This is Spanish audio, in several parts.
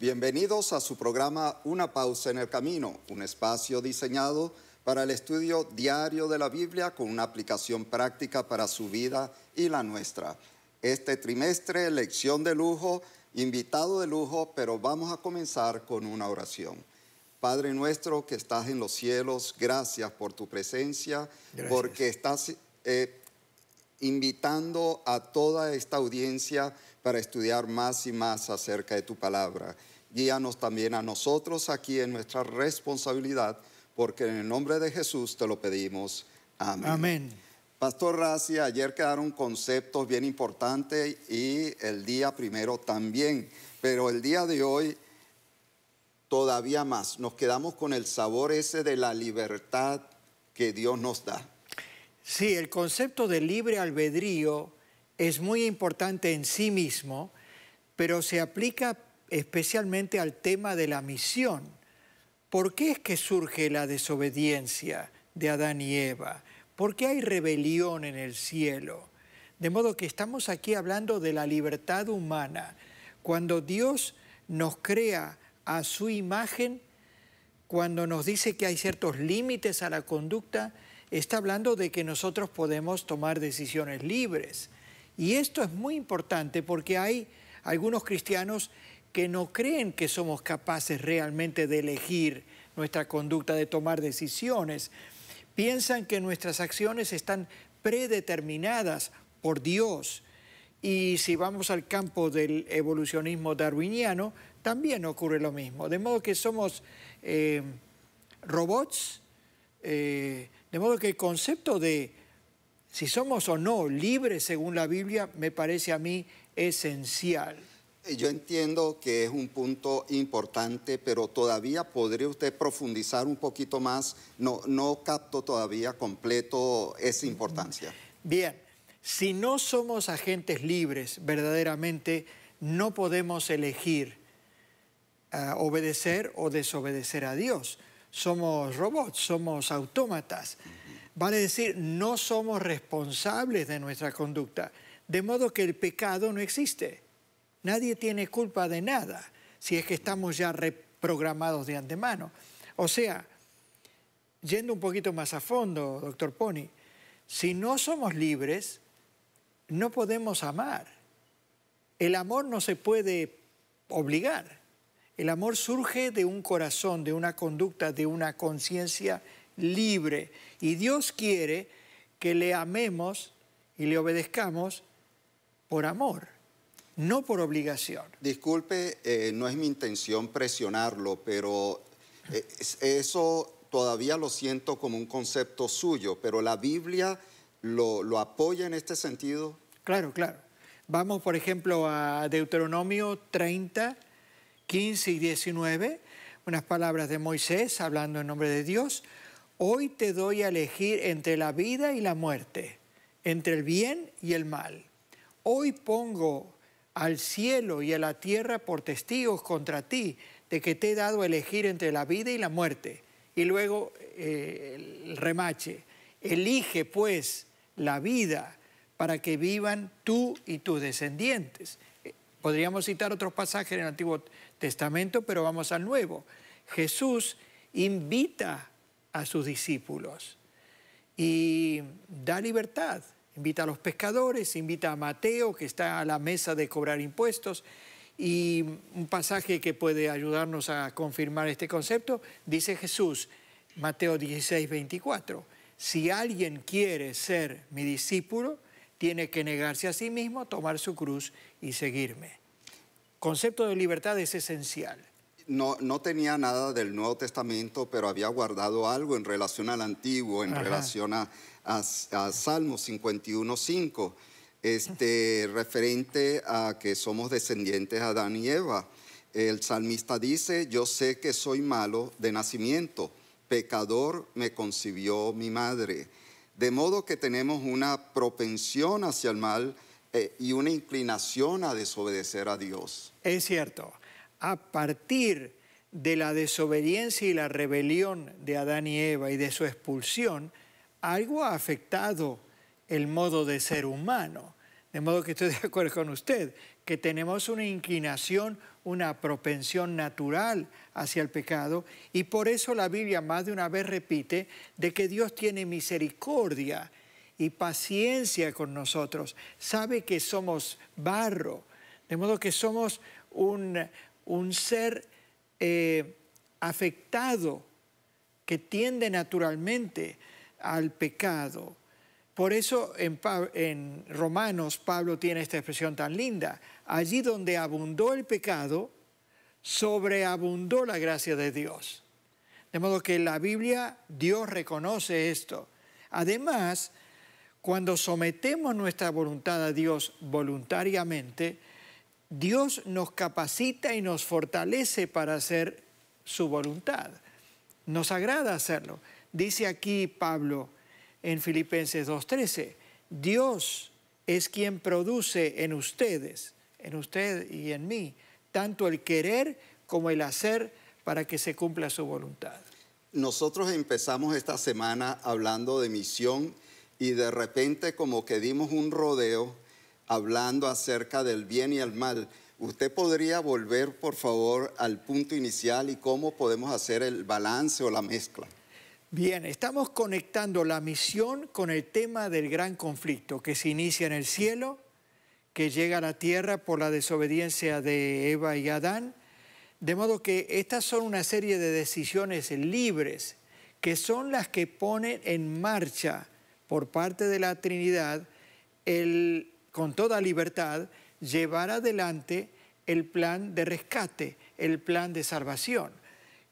Bienvenidos a su programa Una pausa en el camino, un espacio diseñado para el estudio diario de la Biblia con una aplicación práctica para su vida y la nuestra. Este trimestre, lección de lujo, invitado de lujo, pero vamos a comenzar con una oración. Padre nuestro que estás en los cielos, gracias por tu presencia, porque estás eh, invitando a toda esta audiencia para estudiar más y más acerca de tu palabra guíanos también a nosotros aquí en nuestra responsabilidad, porque en el nombre de Jesús te lo pedimos. Amén. Pastor Racia, ayer quedaron conceptos bien importantes y el día primero también, pero el día de hoy todavía más. Nos quedamos con el sabor ese de la libertad que Dios nos da. Sí, el concepto de libre albedrío es muy importante en sí mismo, pero se aplica especialmente al tema de la misión. ¿Por qué es que surge la desobediencia de Adán y Eva? ¿Por qué hay rebelión en el cielo? De modo que estamos aquí hablando de la libertad humana. Cuando Dios nos crea a su imagen, cuando nos dice que hay ciertos límites a la conducta, está hablando de que nosotros podemos tomar decisiones libres. Y esto es muy importante porque hay algunos cristianos que no creen que somos capaces realmente de elegir nuestra conducta, de tomar decisiones. Piensan que nuestras acciones están predeterminadas por Dios. Y si vamos al campo del evolucionismo darwiniano, también ocurre lo mismo. De modo que somos eh, robots, eh, de modo que el concepto de si somos o no libres según la Biblia me parece a mí esencial. Eh, yo entiendo que es un punto importante, pero todavía podría usted profundizar un poquito más. No, capto todavía completo esa importancia. Bien, si no somos agentes libres verdaderamente, no podemos elegir eh, obedecer o desobedecer a Dios. Somos robots, somos autómatas. Vale decir, no somos responsables de nuestra conducta. De modo que el pecado no existe Nadie tiene culpa de nada si es que estamos ya reprogramados de antemano. O sea, yendo un poquito más a fondo, doctor Pony, si no somos libres, no podemos amar. El amor no se puede obligar. El amor surge de un corazón, de una conducta, de una conciencia libre. Y Dios quiere que le amemos y le obedezcamos por amor no por obligación. Disculpe, eh, no es mi intención presionarlo, pero eh, eso todavía lo siento como un concepto suyo, pero la Biblia lo, lo apoya en este sentido. Claro, claro. Vamos, por ejemplo, a Deuteronomio 30, 15 y 19, unas palabras de Moisés hablando en nombre de Dios. Hoy te doy a elegir entre la vida y la muerte, entre el bien y el mal. Hoy pongo al cielo y a la tierra por testigos contra ti de que te he dado a elegir entre la vida y la muerte. Y luego eh, el remache, elige pues la vida para que vivan tú y tus descendientes. Eh, podríamos citar otros pasajes en el Antiguo Testamento, pero vamos al Nuevo. Jesús invita a sus discípulos y da libertad, invita a los pescadores, invita a Mateo, que está a la mesa de cobrar impuestos, y un pasaje que puede ayudarnos a confirmar este concepto, dice Jesús, Mateo 16, 24, si alguien quiere ser mi discípulo, tiene que negarse a sí mismo, tomar su cruz y seguirme. Concepto de libertad es esencial no, tenía nada del Nuevo Testamento, pero había guardado algo en relación al Antiguo, en relación a, Salmo 51.5, este, referente a que somos descendientes de Adán y Eva. El salmista dice, yo sé que soy malo de nacimiento, pecador me concibió mi madre. De modo que tenemos una propensión hacia el mal eh, y una inclinación a desobedecer a Dios. Es cierto a partir de la desobediencia y la rebelión de Adán y Eva y de su expulsión, algo ha afectado el modo de ser humano. De modo que estoy de acuerdo con usted, que tenemos una inclinación, una propensión natural hacia el pecado y por eso la Biblia más de una vez repite de que Dios tiene misericordia y paciencia con nosotros, sabe que somos barro, de modo que somos un, un ser eh, afectado que tiende naturalmente al pecado. Por eso en, en, Romanos Pablo tiene esta expresión tan linda. Allí donde abundó el pecado, sobreabundó la gracia de Dios. De modo que en la Biblia Dios reconoce esto. Además, cuando sometemos nuestra voluntad a Dios voluntariamente, Dios nos capacita y nos fortalece para hacer su voluntad. Nos agrada hacerlo. Dice aquí Pablo en Filipenses 2.13, Dios es quien produce en ustedes, en usted y en mí, tanto el querer como el hacer para que se cumpla su voluntad. Nosotros empezamos esta semana hablando de misión y de repente como que dimos un rodeo hablando acerca del bien y el mal. ¿Usted podría volver, por favor, al punto inicial y cómo podemos hacer el balance o la mezcla? Bien, estamos conectando la misión con el tema del gran conflicto que se inicia en el cielo, que llega a la tierra por la desobediencia de Eva y Adán. De modo que estas son una serie de decisiones libres que son las que ponen en marcha por parte de la Trinidad el con toda libertad, llevar adelante el plan de rescate, el plan de salvación,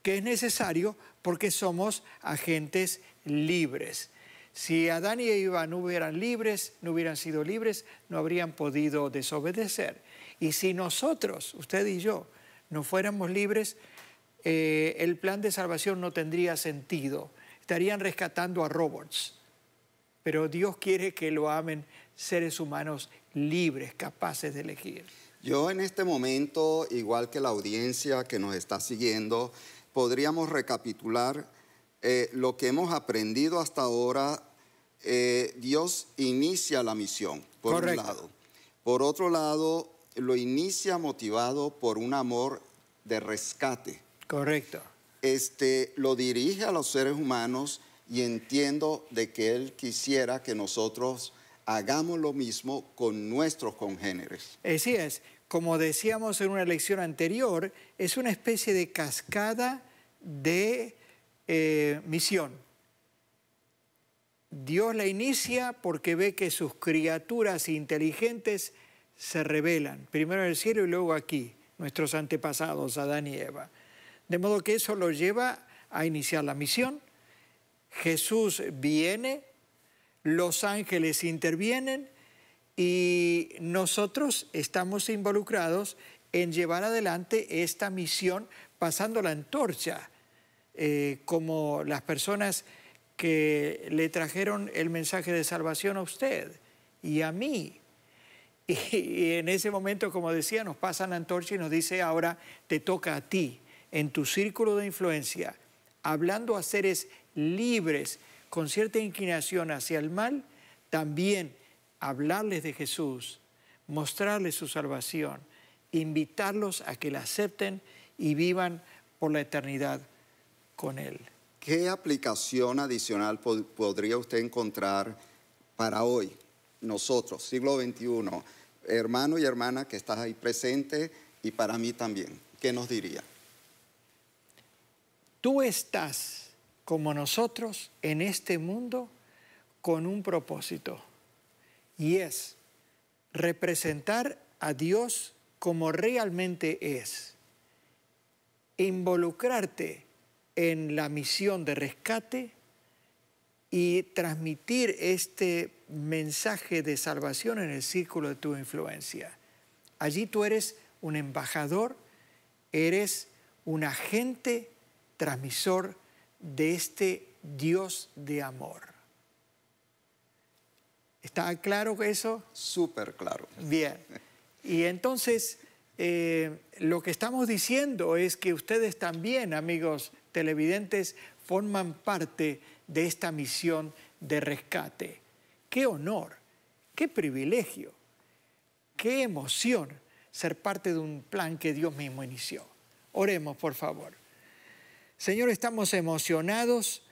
que es necesario porque somos agentes libres. Si Adán y Eva no hubieran libres, no hubieran sido libres, no habrían podido desobedecer. Y si nosotros, usted y yo, no fuéramos libres, eh, el plan de salvación no tendría sentido. Estarían rescatando a robots. Pero Dios quiere que lo amen seres humanos libres, capaces de elegir. Yo en este momento, igual que la audiencia que nos está siguiendo, podríamos recapitular eh, lo que hemos aprendido hasta ahora. Eh, Dios inicia la misión, por un lado. Por otro lado, lo inicia motivado por un amor de rescate. Correcto. Este, lo dirige a los seres humanos y entiendo de que Él quisiera que nosotros hagamos lo mismo con nuestros congéneres. Así es, como decíamos en una lección anterior, es una especie de cascada de eh, misión. Dios la inicia porque ve que sus criaturas inteligentes se rebelan, primero en el cielo y luego aquí, nuestros antepasados, Adán y Eva. De modo que eso lo lleva a iniciar la misión. Jesús viene los ángeles intervienen y nosotros estamos involucrados en llevar adelante esta misión pasando la antorcha, eh, como las personas que le trajeron el mensaje de salvación a usted y a mí. Y, en ese momento, como decía, nos pasan la antorcha y nos dice, ahora te toca a ti, en tu círculo de influencia, hablando a seres libres, con cierta inclinación hacia el mal, también hablarles de Jesús, mostrarles su salvación, invitarlos a que la acepten y vivan por la eternidad con Él. ¿Qué aplicación adicional podría usted encontrar para hoy, nosotros, siglo XXI, hermano y hermana que estás ahí presente y para mí también? ¿Qué nos diría? Tú estás como nosotros en este mundo con un propósito y es representar a Dios como realmente es, involucrarte en la misión de rescate y transmitir este mensaje de salvación en el círculo de tu influencia. Allí tú eres un embajador, eres un agente transmisor de este Dios de amor. ¿Está claro eso? Súper claro. Bien. Y entonces, eh, lo que estamos diciendo es que ustedes también, amigos televidentes, forman parte de esta misión de rescate. Qué honor, qué privilegio, qué emoción ser parte de un plan que Dios mismo inició. Oremos, por favor. Señor, estamos emocionados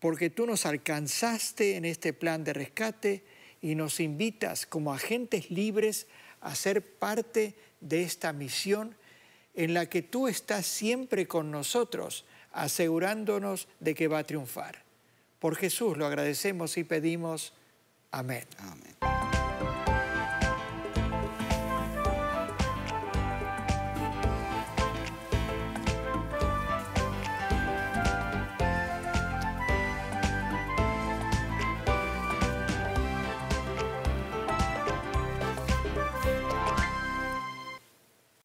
porque tú nos alcanzaste en este plan de rescate y nos invitas como agentes libres a ser parte de esta misión en la que tú estás siempre con nosotros, asegurándonos de que va a triunfar. Por Jesús lo agradecemos y pedimos. Amén. Amén.